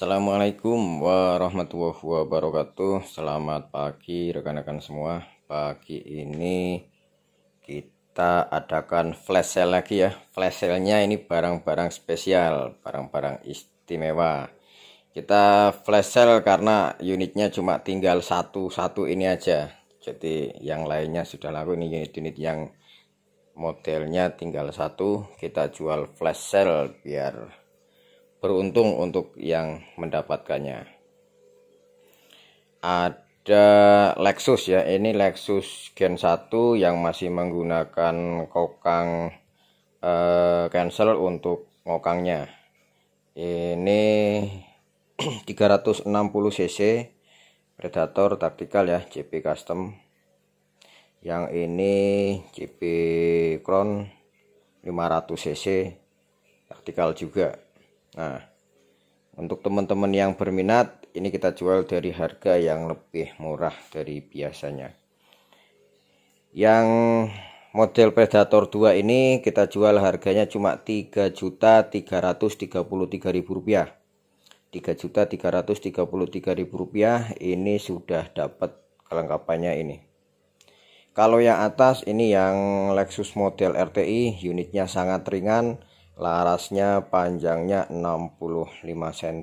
Assalamualaikum warahmatullahi wabarakatuh Selamat pagi rekan-rekan semua Pagi ini kita adakan flash sale lagi ya Flash sale-nya ini barang-barang spesial Barang-barang istimewa Kita flash sale karena unitnya cuma tinggal satu-satu ini aja Jadi yang lainnya sudah laku Ini unit-unit yang modelnya tinggal satu Kita jual flash sale biar beruntung untuk yang mendapatkannya. Ada Lexus ya, ini Lexus Gen 1 yang masih menggunakan kokang eh, cancel untuk ngokangnya. Ini 360 cc Predator taktikal ya, cp custom. Yang ini cp Crown 500 cc taktikal juga Nah, untuk teman-teman yang berminat, ini kita jual dari harga yang lebih murah dari biasanya. Yang model Predator 2 ini kita jual harganya cuma Rp3.333.000. Rp3.333.000 ini sudah dapat kelengkapannya ini. Kalau yang atas ini yang Lexus model RTI, unitnya sangat ringan larasnya panjangnya 65 cm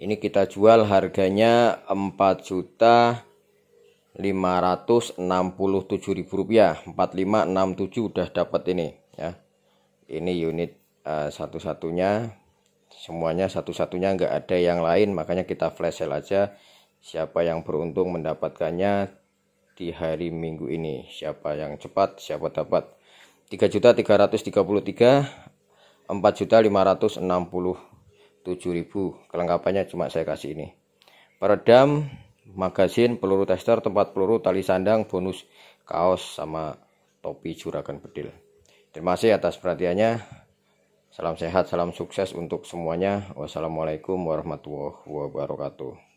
ini kita jual harganya 4 juta ribu rupiah 4567 udah dapat ini ya ini unit uh, satu-satunya semuanya satu-satunya nggak ada yang lain makanya kita flash sale aja siapa yang beruntung mendapatkannya di hari minggu ini siapa yang cepat siapa dapat juta juta 567 ribu kelengkapannya cuma saya kasih ini peredam magazin peluru tester tempat peluru tali sandang bonus kaos sama topi juragan bedil terima kasih atas perhatiannya salam sehat salam sukses untuk semuanya wassalamualaikum warahmatullahi wabarakatuh